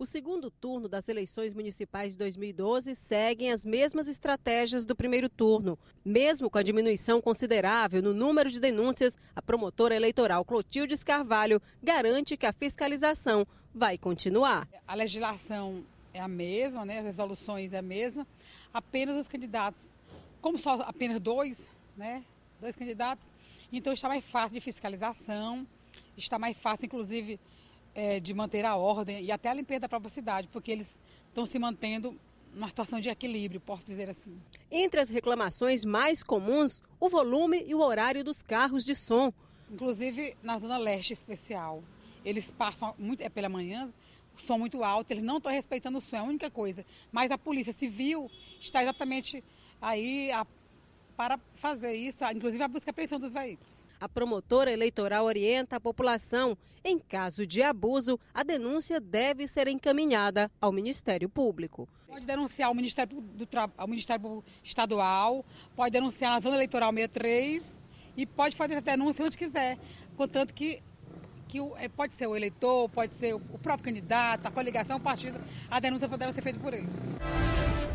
O segundo turno das eleições municipais de 2012 seguem as mesmas estratégias do primeiro turno. Mesmo com a diminuição considerável no número de denúncias, a promotora eleitoral Clotilde Carvalho garante que a fiscalização vai continuar. A legislação é a mesma, né? as resoluções é a mesma, apenas os candidatos, como só apenas dois, né? dois candidatos, então está mais fácil de fiscalização, está mais fácil, inclusive, é, de manter a ordem e até a limpeza da própria cidade, porque eles estão se mantendo numa situação de equilíbrio, posso dizer assim. Entre as reclamações mais comuns, o volume e o horário dos carros de som. Inclusive na Zona Leste Especial. Eles passam muito, é pela manhã, som muito alto, eles não estão respeitando o som, é a única coisa. Mas a Polícia Civil está exatamente aí a para fazer isso, inclusive a busca e apreensão dos veículos. A promotora eleitoral orienta a população. Em caso de abuso, a denúncia deve ser encaminhada ao Ministério Público. Pode denunciar ao Ministério, do, ao Ministério Estadual, pode denunciar na Zona Eleitoral 63 e pode fazer essa denúncia onde quiser, contanto que que é, pode ser o eleitor, pode ser o próprio candidato, a coligação, o partido, a denúncia poderá ser feita por eles.